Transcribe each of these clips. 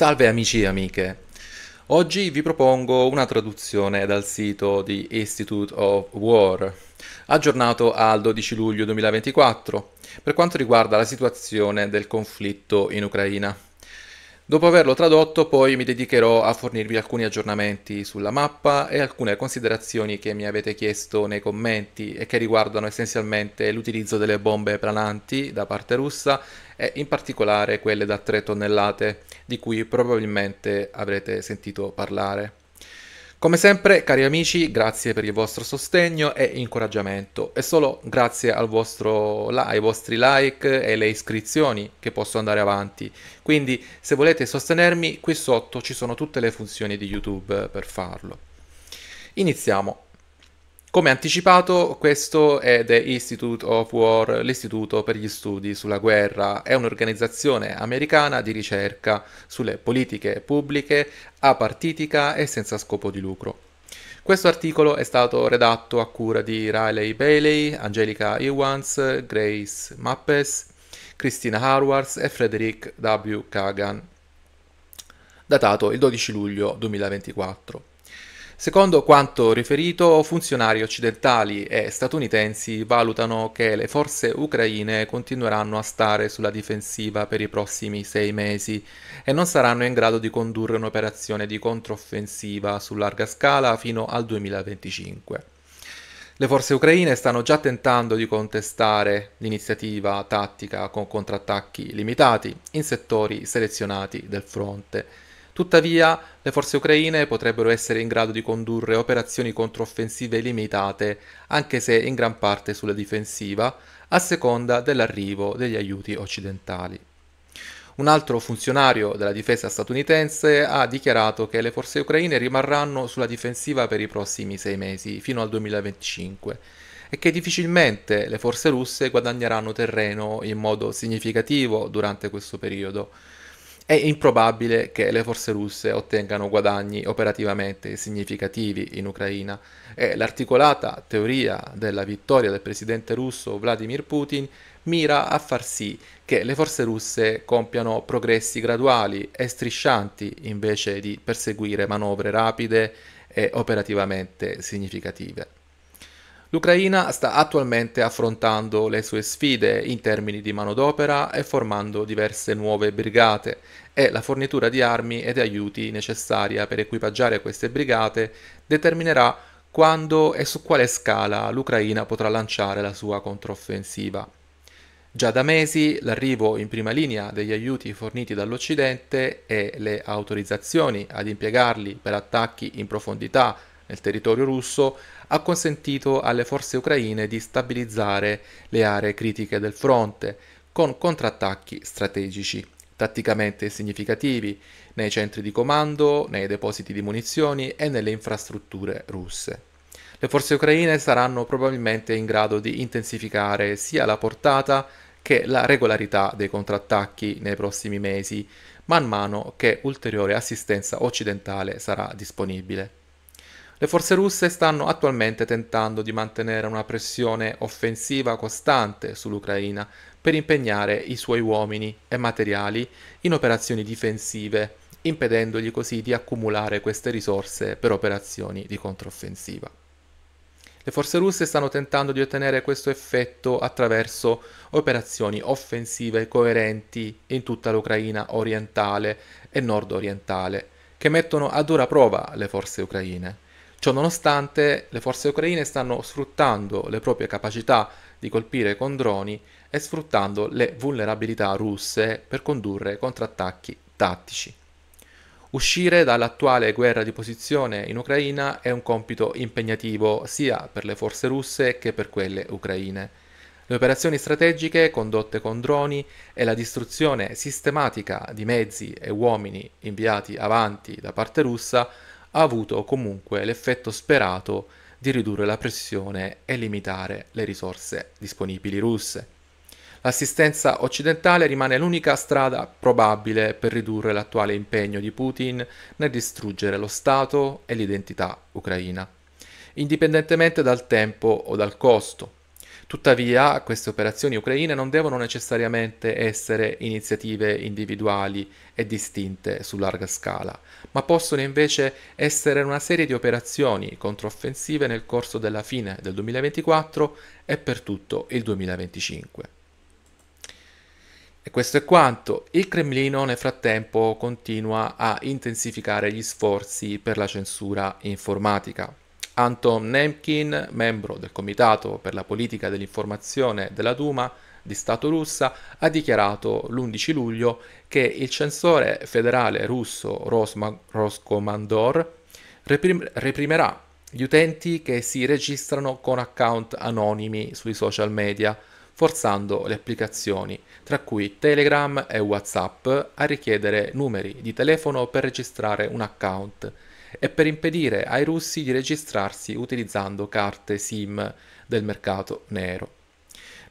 Salve amici e amiche. Oggi vi propongo una traduzione dal sito di Institute of War, aggiornato al 12 luglio 2024, per quanto riguarda la situazione del conflitto in Ucraina. Dopo averlo tradotto poi mi dedicherò a fornirvi alcuni aggiornamenti sulla mappa e alcune considerazioni che mi avete chiesto nei commenti e che riguardano essenzialmente l'utilizzo delle bombe plananti da parte russa e in particolare quelle da 3 tonnellate di cui probabilmente avrete sentito parlare. Come sempre, cari amici, grazie per il vostro sostegno e incoraggiamento. È solo grazie vostro, ai vostri like e le iscrizioni che posso andare avanti. Quindi, se volete sostenermi, qui sotto ci sono tutte le funzioni di YouTube per farlo. Iniziamo. Come anticipato, questo è The Institute of War, l'istituto per gli studi sulla guerra. È un'organizzazione americana di ricerca sulle politiche pubbliche, apartitica e senza scopo di lucro. Questo articolo è stato redatto a cura di Riley Bailey, Angelica Ewans, Grace Mappes, Christina Harwards e Frederick W. Kagan, datato il 12 luglio 2024. Secondo quanto riferito, funzionari occidentali e statunitensi valutano che le forze ucraine continueranno a stare sulla difensiva per i prossimi sei mesi e non saranno in grado di condurre un'operazione di controffensiva su larga scala fino al 2025. Le forze ucraine stanno già tentando di contestare l'iniziativa tattica con contrattacchi limitati in settori selezionati del fronte Tuttavia, le forze ucraine potrebbero essere in grado di condurre operazioni controffensive limitate, anche se in gran parte sulla difensiva, a seconda dell'arrivo degli aiuti occidentali. Un altro funzionario della difesa statunitense ha dichiarato che le forze ucraine rimarranno sulla difensiva per i prossimi sei mesi, fino al 2025, e che difficilmente le forze russe guadagneranno terreno in modo significativo durante questo periodo è improbabile che le forze russe ottengano guadagni operativamente significativi in Ucraina e l'articolata teoria della vittoria del presidente russo Vladimir Putin mira a far sì che le forze russe compiano progressi graduali e striscianti invece di perseguire manovre rapide e operativamente significative. L'Ucraina sta attualmente affrontando le sue sfide in termini di manodopera e formando diverse nuove brigate e la fornitura di armi ed aiuti necessaria per equipaggiare queste brigate determinerà quando e su quale scala l'Ucraina potrà lanciare la sua controffensiva. Già da mesi l'arrivo in prima linea degli aiuti forniti dall'Occidente e le autorizzazioni ad impiegarli per attacchi in profondità nel territorio russo ha consentito alle forze ucraine di stabilizzare le aree critiche del fronte con contrattacchi strategici, tatticamente significativi, nei centri di comando, nei depositi di munizioni e nelle infrastrutture russe. Le forze ucraine saranno probabilmente in grado di intensificare sia la portata che la regolarità dei contrattacchi nei prossimi mesi, man mano che ulteriore assistenza occidentale sarà disponibile. Le forze russe stanno attualmente tentando di mantenere una pressione offensiva costante sull'Ucraina per impegnare i suoi uomini e materiali in operazioni difensive, impedendogli così di accumulare queste risorse per operazioni di controffensiva. Le forze russe stanno tentando di ottenere questo effetto attraverso operazioni offensive coerenti in tutta l'Ucraina orientale e nord-orientale, che mettono a dura prova le forze ucraine. Ciononostante, le forze ucraine stanno sfruttando le proprie capacità di colpire con droni e sfruttando le vulnerabilità russe per condurre contrattacchi tattici. Uscire dall'attuale guerra di posizione in Ucraina è un compito impegnativo sia per le forze russe che per quelle ucraine. Le operazioni strategiche condotte con droni e la distruzione sistematica di mezzi e uomini inviati avanti da parte russa ha avuto comunque l'effetto sperato di ridurre la pressione e limitare le risorse disponibili russe. L'assistenza occidentale rimane l'unica strada probabile per ridurre l'attuale impegno di Putin nel distruggere lo Stato e l'identità ucraina, indipendentemente dal tempo o dal costo. Tuttavia, queste operazioni ucraine non devono necessariamente essere iniziative individuali e distinte su larga scala, ma possono invece essere una serie di operazioni controffensive nel corso della fine del 2024 e per tutto il 2025. E questo è quanto. Il Cremlino nel frattempo continua a intensificare gli sforzi per la censura informatica. Anton Nemkin, membro del Comitato per la politica dell'informazione della Duma di Stato russa, ha dichiarato l'11 luglio che il censore federale russo Rosma- Roskomandor reprim- reprimerà gli utenti che si registrano con account anonimi sui social media, forzando le applicazioni, tra cui Telegram e WhatsApp, a richiedere numeri di telefono per registrare un account e per impedire ai russi di registrarsi utilizzando carte SIM del mercato nero.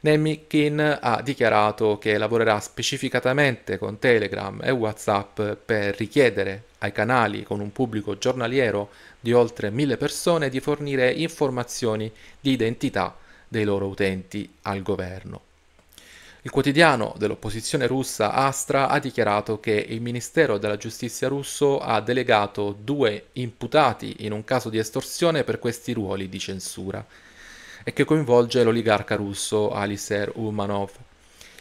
Nemkin ha dichiarato che lavorerà specificatamente con Telegram e WhatsApp per richiedere ai canali con un pubblico giornaliero di oltre mille persone di fornire informazioni di identità dei loro utenti al governo. Il quotidiano dell'opposizione russa Astra ha dichiarato che il Ministero della Giustizia russo ha delegato due imputati in un caso di estorsione per questi ruoli di censura e che coinvolge l'oligarca russo Aliser Umanov.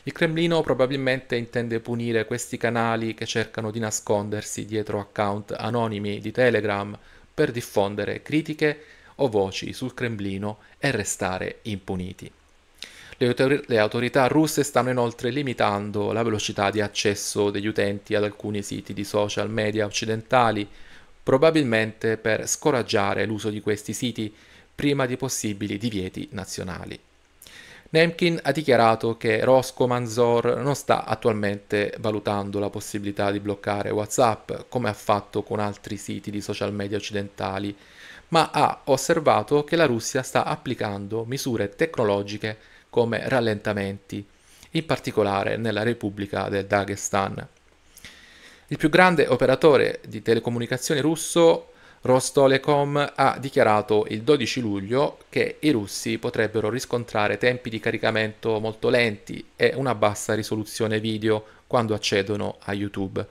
Il Cremlino probabilmente intende punire questi canali che cercano di nascondersi dietro account anonimi di Telegram per diffondere critiche o voci sul Cremlino e restare impuniti. Le, autorità russe stanno inoltre limitando la velocità di accesso degli utenti ad alcuni siti di social media occidentali, probabilmente per scoraggiare l'uso di questi siti prima di possibili divieti nazionali. Nemkin ha dichiarato che Rosco Manzor non sta attualmente valutando la possibilità di bloccare WhatsApp come ha fatto con altri siti di social media occidentali, ma ha osservato che la Russia sta applicando misure tecnologiche come rallentamenti, in particolare nella Repubblica del Dagestan. Il più grande operatore di telecomunicazioni russo, Rostolecom, ha dichiarato il 12 luglio che i russi potrebbero riscontrare tempi di caricamento molto lenti e una bassa risoluzione video quando accedono a YouTube,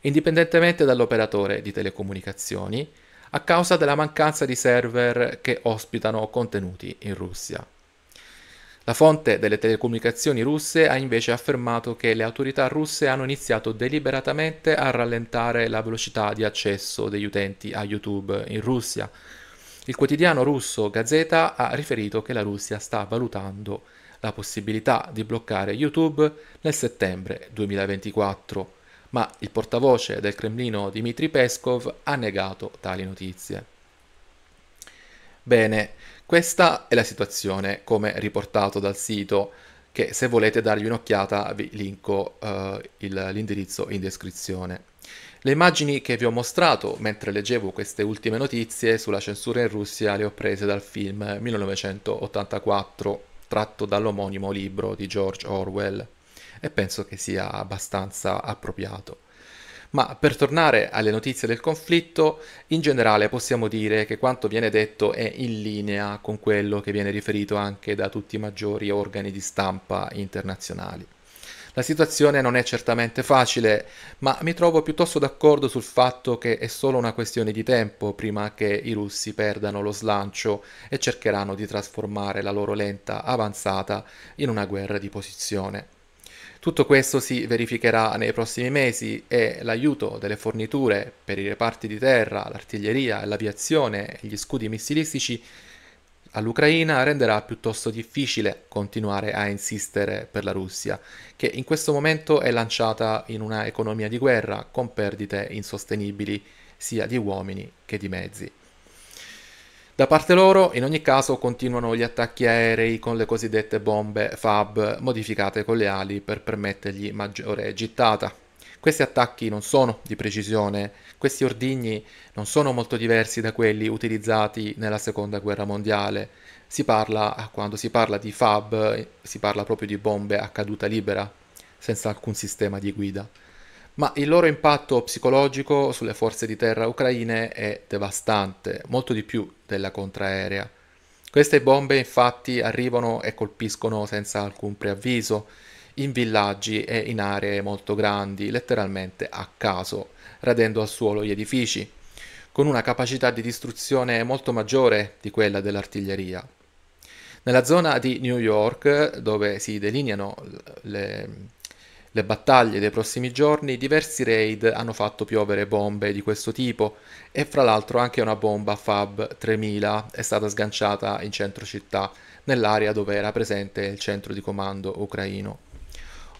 indipendentemente dall'operatore di telecomunicazioni, a causa della mancanza di server che ospitano contenuti in Russia. La fonte delle telecomunicazioni russe ha invece affermato che le autorità russe hanno iniziato deliberatamente a rallentare la velocità di accesso degli utenti a YouTube in Russia. Il quotidiano russo Gazeta ha riferito che la Russia sta valutando la possibilità di bloccare YouTube nel settembre 2024, ma il portavoce del Cremlino Dmitry Peskov ha negato tali notizie. Bene, questa è la situazione, come riportato dal sito, che se volete dargli un'occhiata vi linko uh, l'indirizzo in descrizione. Le immagini che vi ho mostrato mentre leggevo queste ultime notizie sulla censura in Russia le ho prese dal film 1984, tratto dall'omonimo libro di George Orwell, e penso che sia abbastanza appropriato. Ma per tornare alle notizie del conflitto, in generale possiamo dire che quanto viene detto è in linea con quello che viene riferito anche da tutti i maggiori organi di stampa internazionali. La situazione non è certamente facile, ma mi trovo piuttosto d'accordo sul fatto che è solo una questione di tempo prima che i russi perdano lo slancio e cercheranno di trasformare la loro lenta avanzata in una guerra di posizione. Tutto questo si verificherà nei prossimi mesi e l'aiuto delle forniture per i reparti di terra, l'artiglieria, l'aviazione e gli scudi missilistici all'Ucraina renderà piuttosto difficile continuare a insistere per la Russia, che in questo momento è lanciata in una economia di guerra con perdite insostenibili sia di uomini che di mezzi. Da parte loro, in ogni caso, continuano gli attacchi aerei con le cosiddette bombe FAB modificate con le ali per permettergli maggiore gittata. Questi attacchi non sono di precisione, questi ordigni non sono molto diversi da quelli utilizzati nella seconda guerra mondiale. Si parla, quando si parla di FAB, si parla proprio di bombe a caduta libera, senza alcun sistema di guida ma il loro impatto psicologico sulle forze di terra ucraine è devastante, molto di più della contraerea. Queste bombe infatti arrivano e colpiscono senza alcun preavviso, in villaggi e in aree molto grandi, letteralmente a caso, radendo al suolo gli edifici, con una capacità di distruzione molto maggiore di quella dell'artiglieria. Nella zona di New York, dove si delineano le le battaglie dei prossimi giorni, diversi raid hanno fatto piovere bombe di questo tipo e fra l'altro anche una bomba Fab 3000 è stata sganciata in centro città, nell'area dove era presente il centro di comando ucraino.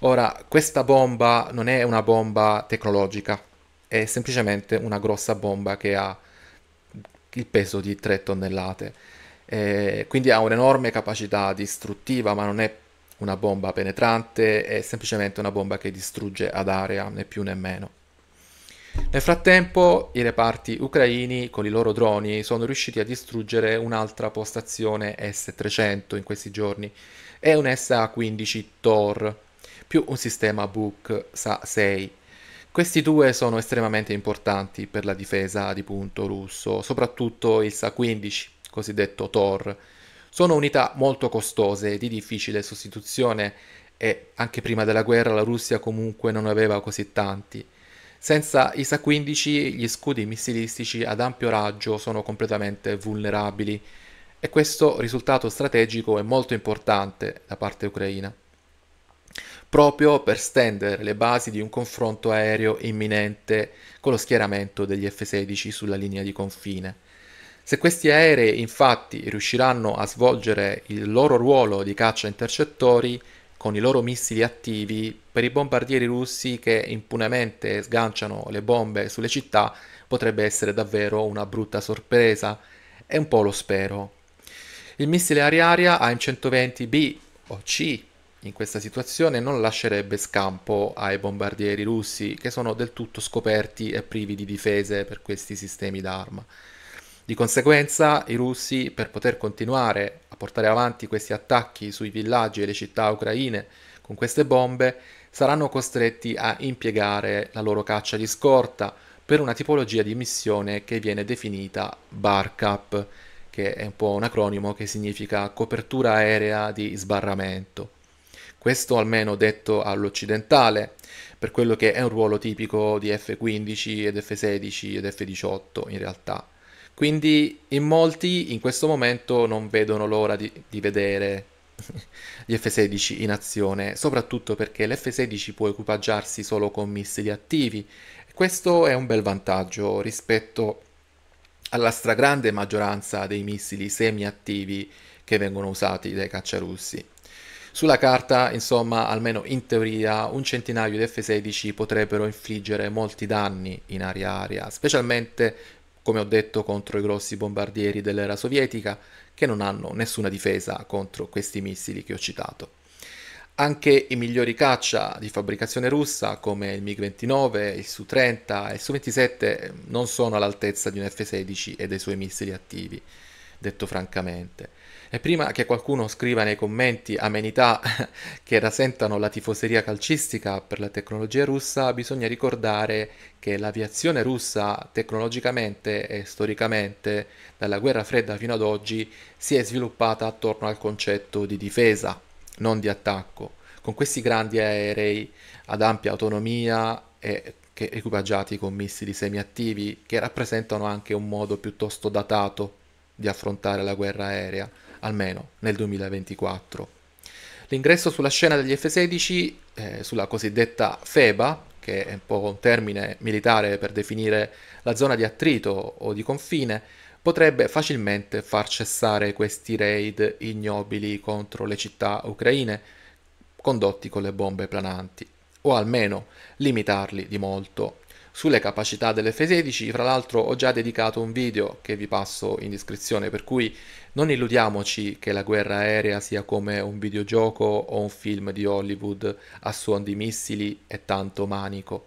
Ora, questa bomba non è una bomba tecnologica, è semplicemente una grossa bomba che ha il peso di 3 tonnellate. Eh, quindi ha un'enorme capacità distruttiva, ma non è una bomba penetrante, è semplicemente una bomba che distrugge ad area, né più né meno. Nel frattempo i reparti ucraini con i loro droni sono riusciti a distruggere un'altra postazione S-300 in questi giorni è un SA-15 Tor più un sistema Buk SA-6. Questi due sono estremamente importanti per la difesa di punto russo, soprattutto il SA-15, cosiddetto Tor, sono unità molto costose, e di difficile sostituzione e anche prima della guerra la Russia comunque non aveva così tanti. Senza ISA-15 gli scudi missilistici ad ampio raggio sono completamente vulnerabili e questo risultato strategico è molto importante da parte ucraina, proprio per stendere le basi di un confronto aereo imminente con lo schieramento degli F-16 sulla linea di confine. Se questi aerei infatti riusciranno a svolgere il loro ruolo di caccia intercettori con i loro missili attivi, per i bombardieri russi che impunemente sganciano le bombe sulle città potrebbe essere davvero una brutta sorpresa e un po' lo spero. Il missile aria-aria AM-120B o C in questa situazione non lascerebbe scampo ai bombardieri russi che sono del tutto scoperti e privi di difese per questi sistemi d'arma. Di conseguenza i russi, per poter continuare a portare avanti questi attacchi sui villaggi e le città ucraine con queste bombe, saranno costretti a impiegare la loro caccia di scorta per una tipologia di missione che viene definita BARCAP, che è un po' un acronimo che significa copertura aerea di sbarramento. Questo almeno detto all'occidentale, per quello che è un ruolo tipico di F-15 ed F-16 ed F-18 in realtà. Quindi in molti in questo momento non vedono l'ora di, di vedere gli F-16 in azione, soprattutto perché l'F-16 può equipaggiarsi solo con missili attivi. Questo è un bel vantaggio rispetto alla stragrande maggioranza dei missili semiattivi che vengono usati dai cacciarussi. Sulla carta, insomma, almeno in teoria, un centinaio di F-16 potrebbero infliggere molti danni in aria-aria, specialmente come ho detto contro i grossi bombardieri dell'era sovietica che non hanno nessuna difesa contro questi missili che ho citato. Anche i migliori caccia di fabbricazione russa come il MiG-29, il Su-30 e il Su-27 non sono all'altezza di un F-16 e dei suoi missili attivi, detto francamente. E prima che qualcuno scriva nei commenti amenità che rasentano la tifoseria calcistica per la tecnologia russa, bisogna ricordare che l'aviazione russa tecnologicamente e storicamente, dalla guerra fredda fino ad oggi, si è sviluppata attorno al concetto di difesa, non di attacco, con questi grandi aerei ad ampia autonomia e equipaggiati con missili semiattivi che rappresentano anche un modo piuttosto datato di affrontare la guerra aerea almeno nel 2024. L'ingresso sulla scena degli F-16, eh, sulla cosiddetta FEBA, che è un po' un termine militare per definire la zona di attrito o di confine, potrebbe facilmente far cessare questi raid ignobili contro le città ucraine condotti con le bombe plananti, o almeno limitarli di molto sulle capacità dell'F16 fra l'altro ho già dedicato un video che vi passo in descrizione per cui non illudiamoci che la guerra aerea sia come un videogioco o un film di Hollywood a suon di missili e tanto manico.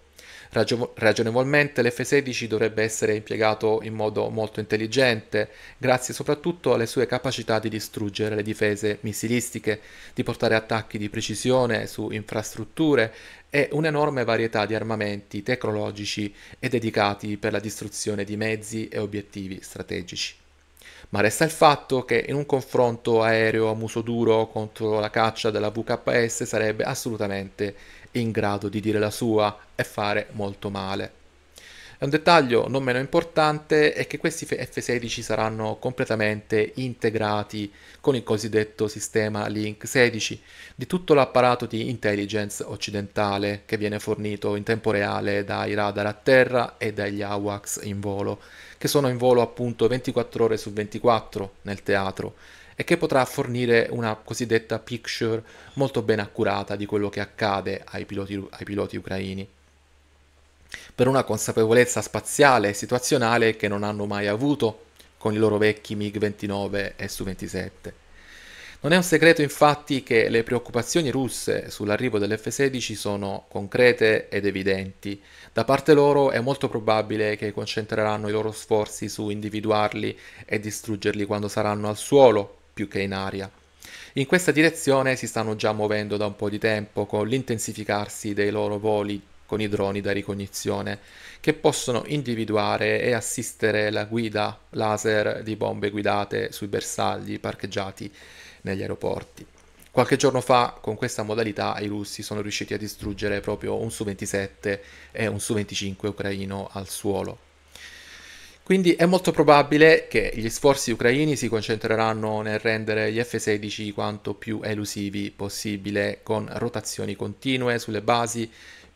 Ragionevolmente l'F-16 dovrebbe essere impiegato in modo molto intelligente, grazie soprattutto alle sue capacità di distruggere le difese missilistiche, di portare attacchi di precisione su infrastrutture e un'enorme varietà di armamenti tecnologici e dedicati per la distruzione di mezzi e obiettivi strategici. Ma resta il fatto che in un confronto aereo a muso duro contro la caccia della VKS sarebbe assolutamente in grado di dire la sua e fare molto male. Un dettaglio non meno importante è che questi F16 saranno completamente integrati con il cosiddetto sistema Link 16 di tutto l'apparato di intelligence occidentale che viene fornito in tempo reale dai radar a terra e dagli AWACS in volo, che sono in volo appunto 24 ore su 24 nel teatro e che potrà fornire una cosiddetta picture molto ben accurata di quello che accade ai piloti, ai piloti ucraini per una consapevolezza spaziale e situazionale che non hanno mai avuto con i loro vecchi MiG-29 e Su-27. Non è un segreto infatti che le preoccupazioni russe sull'arrivo dell'F-16 sono concrete ed evidenti. Da parte loro è molto probabile che concentreranno i loro sforzi su individuarli e distruggerli quando saranno al suolo più che in aria. In questa direzione si stanno già muovendo da un po' di tempo con l'intensificarsi dei loro voli con i droni da ricognizione, che possono individuare e assistere la guida laser di bombe guidate sui bersagli parcheggiati negli aeroporti. Qualche giorno fa, con questa modalità, i russi sono riusciti a distruggere proprio un Su-27 e un Su-25 ucraino al suolo. Quindi è molto probabile che gli sforzi ucraini si concentreranno nel rendere gli F-16 quanto più elusivi possibile, con rotazioni continue sulle basi,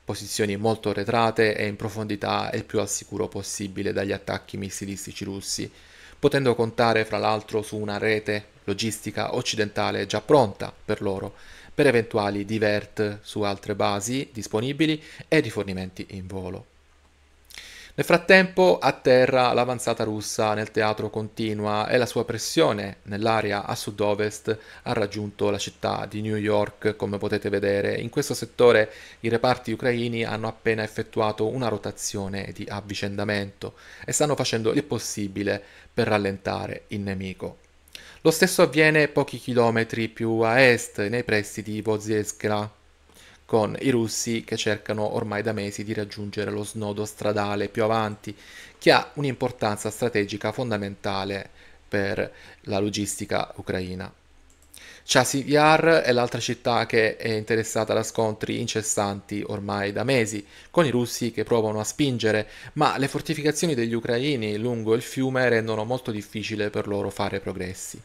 posizioni molto arretrate e in profondità e il più al sicuro possibile dagli attacchi missilistici russi, potendo contare fra l'altro su una rete logistica occidentale già pronta per loro, per eventuali divert su altre basi disponibili e rifornimenti in volo. Nel frattempo a terra l'avanzata russa nel teatro continua e la sua pressione nell'area a sud-ovest ha raggiunto la città di New York, come potete vedere. In questo settore i reparti ucraini hanno appena effettuato una rotazione di avvicendamento e stanno facendo il possibile per rallentare il nemico. Lo stesso avviene pochi chilometri più a est, nei pressi di Vozieskla, con i russi che cercano ormai da mesi di raggiungere lo snodo stradale più avanti, che ha un'importanza strategica fondamentale per la logistica ucraina. Chasivyar è l'altra città che è interessata da scontri incessanti ormai da mesi, con i russi che provano a spingere, ma le fortificazioni degli ucraini lungo il fiume rendono molto difficile per loro fare progressi.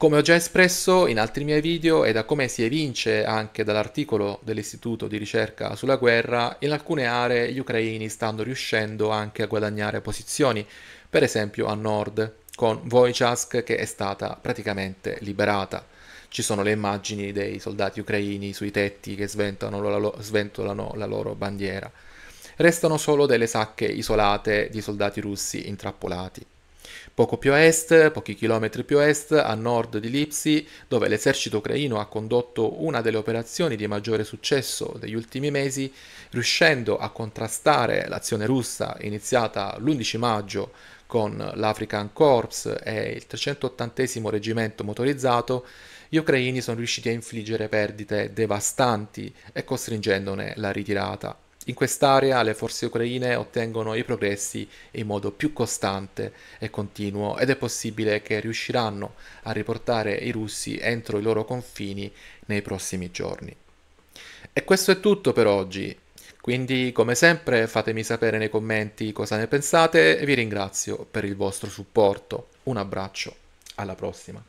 Come ho già espresso in altri miei video e da come si evince anche dall'articolo dell'Istituto di ricerca sulla guerra, in alcune aree gli ucraini stanno riuscendo anche a guadagnare posizioni, per esempio a nord, con Wojciask che è stata praticamente liberata. Ci sono le immagini dei soldati ucraini sui tetti che la lo- sventolano la loro bandiera. Restano solo delle sacche isolate di soldati russi intrappolati. Poco più a est, pochi chilometri più a est, a nord di Lipsi, dove l'esercito ucraino ha condotto una delle operazioni di maggiore successo degli ultimi mesi, riuscendo a contrastare l'azione russa iniziata l'11 maggio con l'African Corps e il 380 reggimento motorizzato, gli ucraini sono riusciti a infliggere perdite devastanti e costringendone la ritirata. In quest'area le forze ucraine ottengono i progressi in modo più costante e continuo ed è possibile che riusciranno a riportare i russi entro i loro confini nei prossimi giorni. E questo è tutto per oggi. Quindi, come sempre, fatemi sapere nei commenti cosa ne pensate e vi ringrazio per il vostro supporto. Un abbraccio, alla prossima.